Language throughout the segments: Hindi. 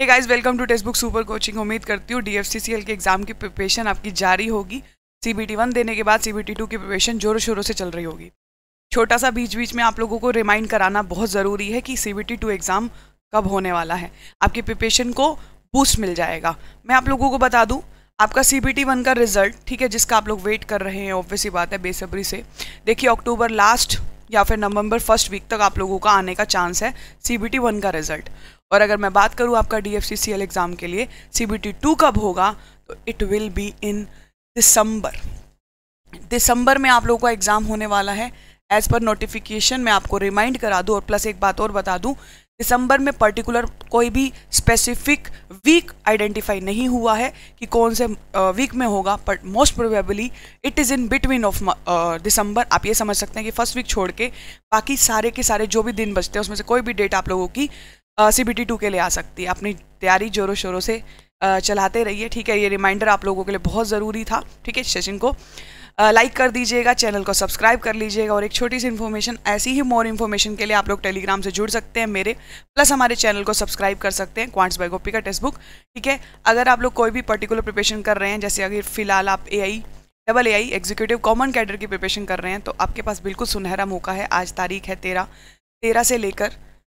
hey guys welcome to Testbook super coaching उम्मीद करती हूँ डी के एग्जाम की प्रिपरेशन आपकी जारी होगी सीबीटी वन देने के बाद टी टू की प्रिपरेशन जोरों शोरों से चल रही होगी छोटा सा बीच बीच में आप लोगों को रिमाइंड कराना बहुत ज़रूरी है कि टी टू एग्ज़ाम कब होने वाला है आपकी प्रिपरेशन को बूस्ट मिल जाएगा मैं आप लोगों को बता दूँ आपका सी बी टी वन का रिजल्ट ठीक है जिसका आप लोग वेट कर रहे हैं ऑब्वियस ही बात है बेसब्री से देखिए अक्टूबर लास्ट या फिर नवंबर फर्स्ट वीक तक आप लोगों का आने का चांस है सी बी टी वन का रिजल्ट और अगर मैं बात करूँ आपका डी एफ एग्ज़ाम के लिए सी बी टी टू कब होगा तो it will be in December दिसंबर में आप लोगों का एग्ज़ाम होने वाला है एज़ पर नोटिफिकेशन मैं आपको रिमाइंड करा दूँ और प्लस एक बात और बता दूँ दिसंबर में पर्टिकुलर कोई भी स्पेसिफिक वीक आइडेंटिफाई नहीं हुआ है कि कौन से वीक में होगा but most probably it is in between of December आप ये समझ सकते हैं कि फर्स्ट वीक छोड़ के बाकी सारे के सारे जो भी दिन बचते हैं उसमें से कोई भी डेट आप लोगों की सी बी टी टू के लिए आ सकती है अपनी तैयारी जोरों शोरों से चलाते रहिए ठीक है ये रिमाइंडर आप लोगों के लिए बहुत ज़रूरी था ठीक है सचिन को लाइक कर दीजिएगा चैनल को सब्सक्राइब कर लीजिएगा और एक छोटी सी इन्फॉर्मेशन ऐसी ही मोर इन्फॉर्मेशन के लिए आप लोग टेलीग्राम से जुड़ सकते हैं मेरे प्लस हमारे चैनल को सब्सक्राइब कर सकते हैं क्वांट्स बाय गोपी का टेक्स्ट बुक ठीक है अगर आप लोग कोई भी पर्टिकुलर प्रिपेशन कर रहे हैं जैसे अगर फिलहाल आप A double A I executive common cadre की प्रिपेशन कर रहे हैं तो आपके पास बिल्कुल सुनहरा मौका है आज तारीख है तेरह तेरह से लेकर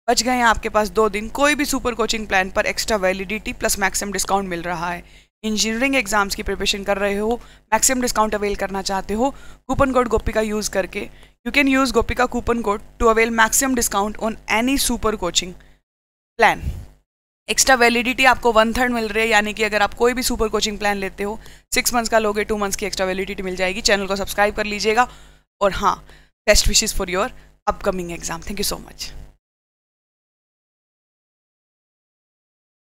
बच गए हैं आपके पास दो दिन कोई भी सुपर कोचिंग प्लान पर extra validity plus maximum discount मिल रहा है इंजीनियरिंग एग्जाम्स की प्रिपरेशन कर रहे हो मैक्सिमम डिस्काउंट अवेल करना चाहते हो कूपन कोड गोपी का यूज़ करके यू कैन यूज़ गोपी का coupon code to avail maximum discount on any super coaching plan extra validity आपको वन थर्ड मिल रही है यानी कि अगर आप कोई भी सुपर कोचिंग प्लान लेते हो सिक्स मंथ्स का लोगे टू मंथ्स की एक्स्ट्रा वैलिडिटी मिल जाएगी चैनल को सब्सक्राइब कर लीजिएगा और हाँ best wishes for your upcoming exam thank you so much